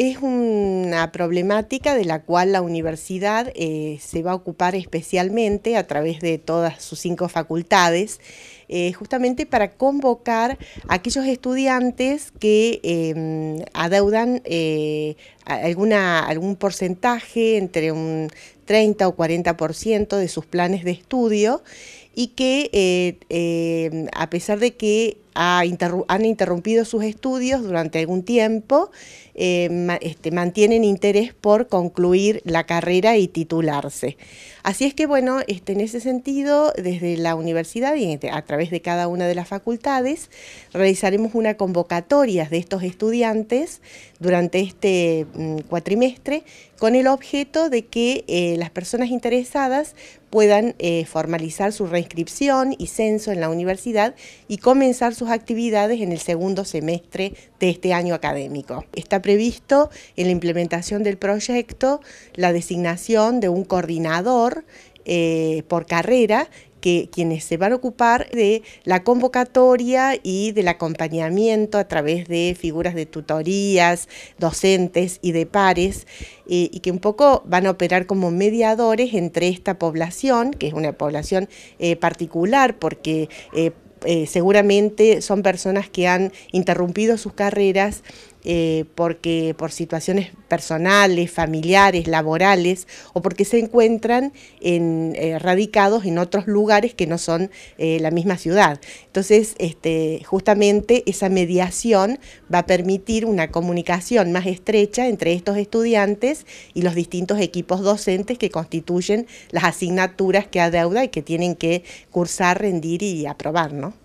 es una problemática de la cual la universidad eh, se va a ocupar especialmente a través de todas sus cinco facultades, eh, justamente para convocar a aquellos estudiantes que em, adeudan eh, alguna, algún porcentaje, entre un 30 o 40% de sus planes de estudio y que eh, eh, a pesar de que han interrumpido sus estudios durante algún tiempo, eh, este, mantienen interés por concluir la carrera y titularse. Así es que, bueno, este, en ese sentido, desde la universidad y este, a través de cada una de las facultades, realizaremos una convocatoria de estos estudiantes durante este Mm, cuatrimestre con el objeto de que eh, las personas interesadas puedan eh, formalizar su reinscripción y censo en la universidad y comenzar sus actividades en el segundo semestre de este año académico. Está previsto en la implementación del proyecto la designación de un coordinador eh, por carrera que quienes se van a ocupar de la convocatoria y del acompañamiento a través de figuras de tutorías, docentes y de pares, eh, y que un poco van a operar como mediadores entre esta población, que es una población eh, particular porque... Eh, seguramente son personas que han interrumpido sus carreras eh, porque por situaciones personales, familiares, laborales, o porque se encuentran en, eh, radicados en otros lugares que no son eh, la misma ciudad. Entonces, este, justamente esa mediación va a permitir una comunicación más estrecha entre estos estudiantes y los distintos equipos docentes que constituyen las asignaturas que adeuda y que tienen que cursar, rendir y aprobar, ¿no?